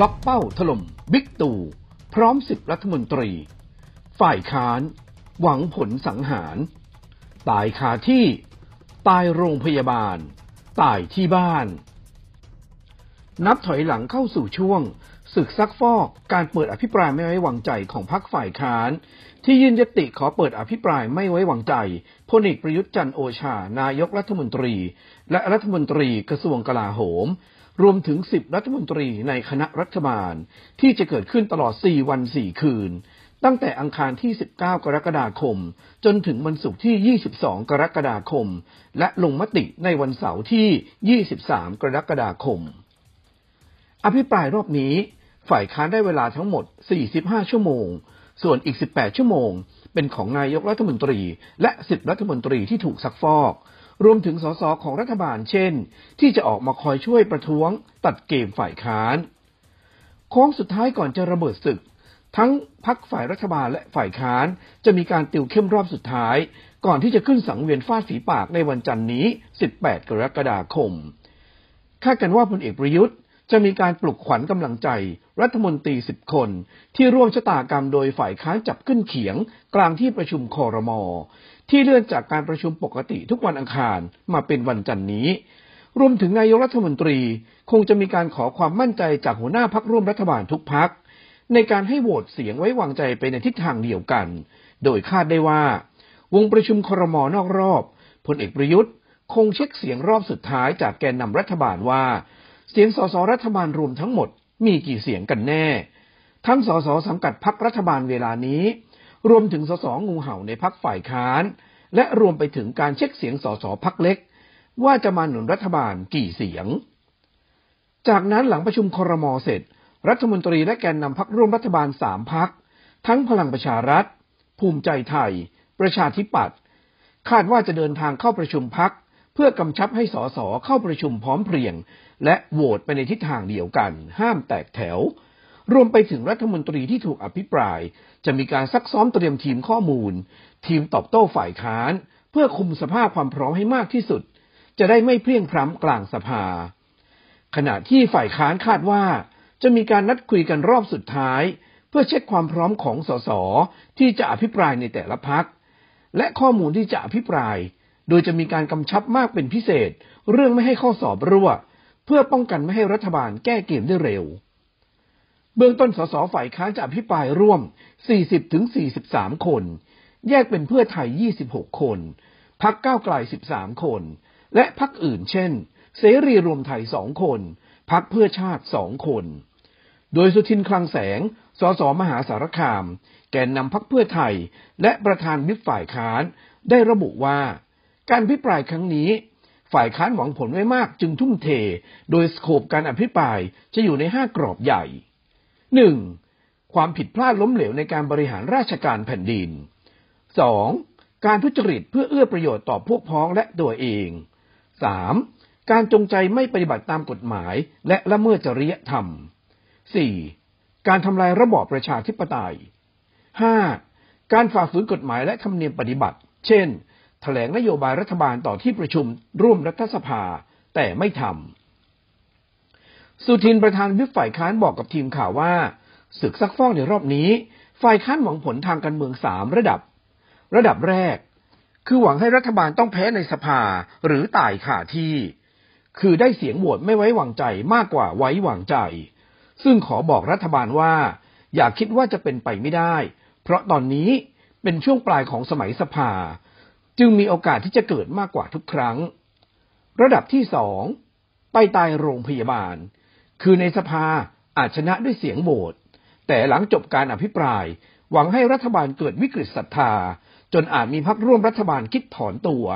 ล็อกเป้า ถล่มบิ๊กตู่พร้อมสิบรัฐมนตรี ฝ่ายค้าน หวังผลสังหาร ตายคาที่ ตายโรงพยาบาลตายที่บ้าน นับถอยหลังเข้าสู่ช่วงศึกซักฟอกการเปิดอภิปรายไม่ไว้วางใจของพรรคฝ่ายค้าน ที่ยื่นยติขอเปิดอภิปรายไม่ไว้วางใจพลเอกประยุทธ์จันโอชานายกรัฐมนตรี และรัฐมนตรีกระทรวงกลาโหมรวมถึง 10 รัฐมนตรีในคณะรัฐบาล ที่จะเกิดขึ้นตลอด 4 วัน 4 คืน ตั้งแต่อังคารที่ 19 กรกฎาคม จนถึงวันศุกร์ที่ 22 กรกฎาคม และลงมติในวันเสาร์ที่ 23 กรกฎาคม อภิปรายรอบนี้ ฝ่ายค้านได้เวลาทั้งหมด 45 ชั่วโมง ส่วนอีก 18 ชั่วโมง เป็นของนายกรัฐมนตรี และ 10 รัฐมนตรีที่ถูกซักฟอกรวมถึงสสของรัฐบาลเช่น ที่จะออกมาคอยช่วยประท้วง ตัดเกมฝ่ายค้านโค้งสุดท้ายก่อนจะระเบิดศึก ทั้งพักฝ่ายรัฐบาลและฝ่ายค้าน จะมีการติวเข้มรอบสุดท้าย ก่อนที่จะขึ้นสังเวียนฟาดฝีปากในวันจันทร์นี้ 18 กรกฎาคมคาดกันว่าพลเอกประยุทธ์จะมีการปลุกขวัญกำลังใจรัฐมนตรีสิบคน ที่ร่วมชะตากรรมโดยฝ่ายค้านจับขึ้นเขียง กลางที่ประชุมคอรมอที่เลื่อนจากการประชุมปกติทุกวันอังคารมาเป็นวันจันนี้ รวมถึงนายกรัฐมนตรีคงจะมีการขอความมั่นใจจากหัวหน้าพักร่วมรัฐบาลทุกพัก ในการให้โหวตเสียงไว้วางใจไปในทิศทางเดียวกัน โดยคาดได้ว่า วงประชุมครมอนอกรอบพลเอกประยุทธ์ คงเช็คเสียงรอบสุดท้ายจากแกนนำรัฐบาลว่าเสียงสสรัฐบาลรวมทั้งหมดมีกี่เสียงกันแน่ ทั้งสสสังกัดพักรัฐบาลเวลานี้ รวมถึงสสงูเห่าในพักฝ่ายค้าน และรวมไปถึงการเช็คเสียงสสพักเล็ก ว่าจะมาหนุนรัฐบาลกี่เสียง จากนั้นหลังประชุมครมเสร็จ รัฐมนตรีและแกนนำพักร่วมรัฐบาลสามพัก ทั้งพลังประชารัฐ ภูมิใจไทย ประชาธิปัตย์ คาดว่าจะเดินทางเข้าประชุมพักพื่อกำชับให้สสเข้าประชุมพร้อมเพรียง และโหวตไปในทิศทางเดียวกัน ห้ามแตกแถว รวมไปถึงรัฐมนตรีที่ถูกอภิปราย จะมีการซักซ้อมเตรียมทีมข้อมูล ทีมตอบโต้ฝ่ายค้าน เพื่อคุมสภาพความพร้อมให้มากที่สุด จะได้ไม่เพลียงพร้ำกลางสภา ขณะที่ฝ่ายค้านคาดว่า จะมีการนัดคุยกันรอบสุดท้าย เพื่อเช็คความพร้อมของสสที่จะอภิปรายในแต่ละพักและข้อมูลที่จะอภิปรายโดยจะมีการกำชับมากเป็นพิเศษเรื่องไม่ให้ข้อสอบรั่วเพื่อป้องกันไม่ให้รัฐบาลแก้เกมได้เร็ว เบื้องต้นสสฝ่ายค้านจะอภิปรายร่วม 40-43 คน แยกเป็นเพื่อไทย 26 คน พักก้าวไกล 13 คน และพักอื่นเช่น เสรีรวมไทย 2 คน พักเพื่อชาติ 2 คน โดยสุทินคลังแสง สสมหาสารคาม แกนนำพักเพื่อไทยและประธานวิปฝ่ายค้านได้ระบุว่าการพิปรายครั้งนี้ฝ่ายค้านหวังผลไว้มากจึงทุ่มเทโดยสโคปการอภิปรายจะอยู่ในห้ากรอบใหญ่หนึ่งความผิดพลาดล้มเหลวในการบริหารราชการแผ่นดิน 2. การทุจริตเพื่อเอื้อประโยชน์ต่อพวกพ้องและตัวเอง 3. การจงใจไม่ปฏิบัติตามกฎหมายและละเมิดจริยธรรม 4. การทำลายระบอบประชาธิปไตย 5. การฝ่าฝืนกฎหมายและคำเนียมปฏิบัติ เช่นถแถลงนโยบายรัฐบาลต่อที่ประชุมร่วมรัฐสภาแต่ไม่ทำ สุทินประธานวิปฝ่ายค้านบอกกับทีมข่าวว่า ศึกซักฟอกในรอบนี้ ฝ่ายค้านหวังผลทางการเมืองสามระดับ ระดับแรก คือหวังให้รัฐบาลต้องแพ้ในสภาหรือตายขาที่ คือได้เสียงโหวตไม่ไว้วางใจมากกว่าไว้วางใจ ซึ่งขอบอกรัฐบาลว่า อย่าคิดว่าจะเป็นไปไม่ได้ เพราะตอนนี้เป็นช่วงปลายของสมัยสภาจึงมีโอกาสที่จะเกิดมากกว่าทุกครั้ง ระดับที่สอง ไปตายโรงพยาบาล คือในสภาอาจชนะด้วยเสียงโหวตแต่หลังจบการอภิปราย หวังให้รัฐบาลเกิดวิกฤตศรัทธา จนอาจมีพักร่วมรัฐบาลคิดถอนตัว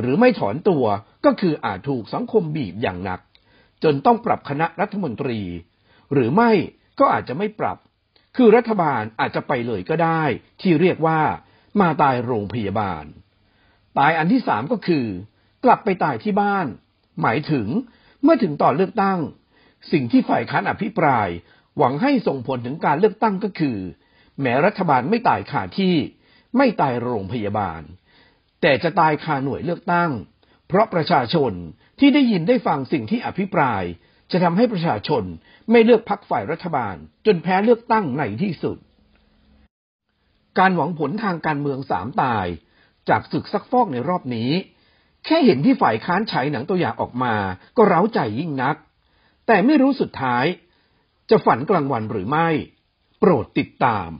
หรือไม่ถอนตัวก็คืออาจถูกสังคมบีบอย่างหนัก จนต้องปรับคณะรัฐมนตรี หรือไม่ก็อาจจะไม่ปรับ คือรัฐบาลอาจจะไปเลยก็ได้ ที่เรียกว่า มาตายโรงพยาบาลตายอันที่สามก็คือ กลับไปตายที่บ้าน หมายถึงเมื่อถึงตอนเลือกตั้ง สิ่งที่ฝ่ายค้านอภิปราย หวังให้ส่งผลถึงการเลือกตั้งก็คือ แม้รัฐบาลไม่ตายขาที่ ไม่ตายโรงพยาบาล แต่จะตายคาหน่วยเลือกตั้ง เพราะประชาชนที่ได้ยินได้ฟังสิ่งที่อภิปราย จะทำให้ประชาชนไม่เลือกพักฝ่ายรัฐบาล จนแพ้เลือกตั้งในที่สุด การหวังผลทางการเมืองสามตายจากศึกซักฟอกในรอบนี้ แค่เห็นที่ฝ่ายค้านฉายหนังตัวอย่างออกมาก็เร้าใจยิ่งนัก แต่ไม่รู้สุดท้าย จะฝันกลางวันหรือไม่ โปรดติดตาม